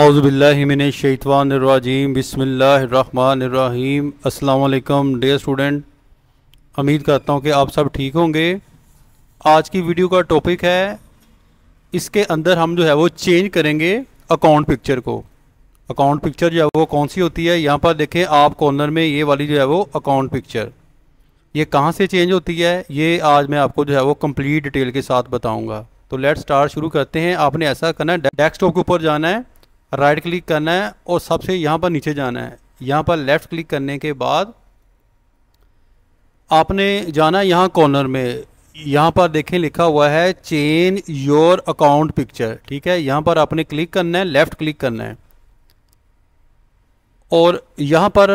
अज़बिल्लिमिनशैतवानरवाजीम बसमीम अल्लाम day student उम्मीद करता हूँ कि आप सब ठीक होंगे आज की वीडियो का टॉपिक है इसके अंदर हम जो है वो चेंज करेंगे अकाउंट पिक्चर को अकाउंट पिक्चर जो है वो कौन सी होती है यहाँ पर देखें आप कॉर्नर में ये वाली जो है वो अकाउंट पिक्चर ये कहाँ से चेंज होती है ये आज मैं आपको जो है वो कम्प्लीट डिटेल के साथ बताऊँगा तो लेट स्टार्ट शुरू करते हैं आपने ऐसा करना है डेस्क के ऊपर जाना है राइट क्लिक करना है और सबसे यहाँ पर नीचे जाना है यहाँ पर लेफ़्ट क्लिक करने के बाद आपने जाना है यहाँ कॉर्नर में यहाँ पर देखें लिखा हुआ है चेंज योर अकाउंट पिक्चर ठीक है यहाँ पर आपने क्लिक करना है लेफ़्ट क्लिक करना है और यहाँ पर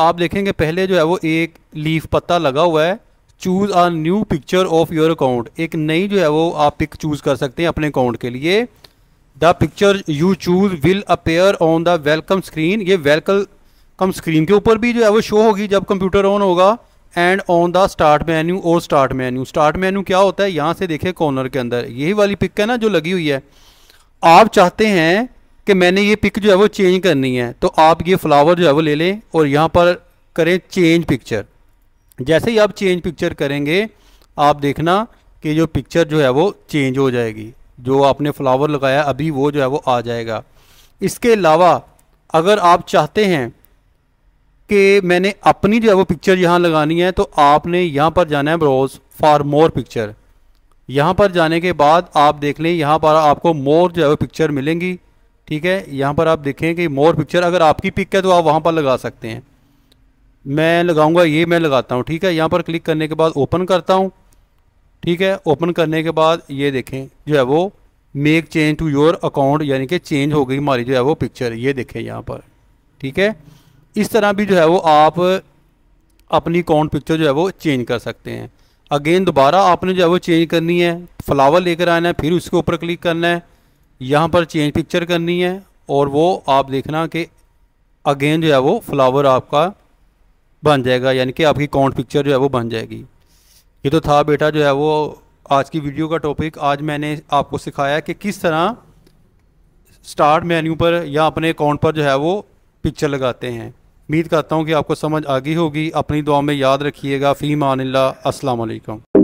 आप देखेंगे पहले जो है वो एक लीफ पत्ता लगा हुआ है choose a new picture of your account एक नई जो है वो आप पिक चूज़ कर सकते हैं अपने अकाउंट के लिए the picture you choose will appear on the welcome screen ये वेलकम स्क्रीन के ऊपर भी जो है वो शो होगी जब कंप्यूटर ऑन होगा and on the start menu और स्टार्ट मेन्यू स्टार्ट मेन्यू क्या होता है यहाँ से देखें कॉर्नर के अंदर यही वाली पिक है ना जो लगी हुई है आप चाहते हैं कि मैंने ये पिक जो है वो चेंज करनी है तो आप ये फ्लावर जो है वो ले लें और यहाँ पर करें चेंज पिक्चर जैसे ही आप चेंज पिक्चर करेंगे आप देखना कि जो पिक्चर जो है वो चेंज हो जाएगी जो आपने फ्लावर लगाया अभी वो जो है वो आ जाएगा इसके अलावा अगर आप चाहते हैं कि मैंने अपनी जो है वो पिक्चर यहाँ लगानी है तो आपने यहाँ पर जाना है ब्रोज फॉर मोर पिक्चर यहाँ पर जाने के बाद आप देख लें यहाँ पर आपको मोर जो है वो पिक्चर मिलेंगी ठीक है यहाँ पर आप देखें कि मोर पिक्चर अगर आपकी पिक है तो आप वहाँ पर लगा सकते हैं मैं लगाऊंगा ये मैं लगाता हूँ ठीक है यहाँ पर क्लिक करने के बाद ओपन करता हूँ ठीक है ओपन करने के बाद ये देखें जो है वो make change to your account यानी कि चेंज हो गई हमारी जो है वो पिक्चर ये देखें यहाँ पर ठीक है इस तरह भी जो है वो आप अपनी अकाउंट पिक्चर जो है वो चेंज कर सकते हैं अगेन दोबारा आपने जो है वो चेंज करनी है फ्लावर लेकर आना है फिर उसके ऊपर क्लिक करना है यहाँ पर चेंज पिक्चर करनी है और वो आप देखना कि अगेन जो है वो फ्लावर आपका बन जाएगा यानी कि आपकी अकाउंट पिक्चर जो है वो बन जाएगी ये तो था बेटा जो है वो आज की वीडियो का टॉपिक आज मैंने आपको सिखाया कि किस तरह स्टार्ट मेन्यू पर या अपने अकाउंट पर जो है वो पिक्चर लगाते हैं उम्मीद करता हूँ कि आपको समझ आ गई होगी अपनी दुआ में याद रखिएगा फ़ी ला असलकम